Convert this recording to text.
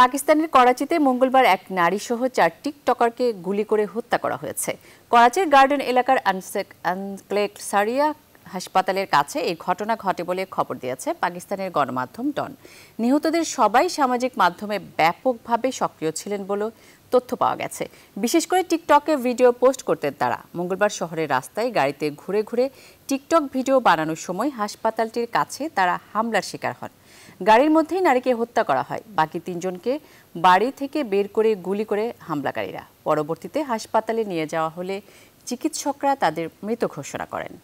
পাকিস্তানের করাচিতে মঙ্গলবার এক নারীসহ চার টিকটকারকে গুলি করে হত্যা করা হয়েছে করাচির গার্ডেন এলাকার আনসেক আনক্লেক সারিয়া হাসপাতালের কাছে এই ঘটনা ঘটে বলে খবর দিয়েছে পাকিস্তানের গণমাধ্যম ডন নিহতদের সবাই সামাজিক মাধ্যমে ব্যাপকভাবে সক্রিয় ছিলেন বলেও তথ্য পাওয়া গেছে বিশেষ করে টিকটকে ভিডিও পোস্ট করতে তারা মঙ্গলবার শহরের রাস্তায় গাড়িতে ঘুরে ঘুরে টিকটক ভিডিও বানানোর সময় হাসপাতালটির কাছে তারা হামলার শিকার হন গাড়ির মধ্যেই নারীকে হত্যা করা হয় বাকি তিনজনকে বাড়ি থেকে বের করে গুলি করে হামলাকারীরা পরবর্তীতে হাসপাতালে নিয়ে যাওয়া হলে চিকিৎসকরা তাদের মৃত ঘোষণা করেন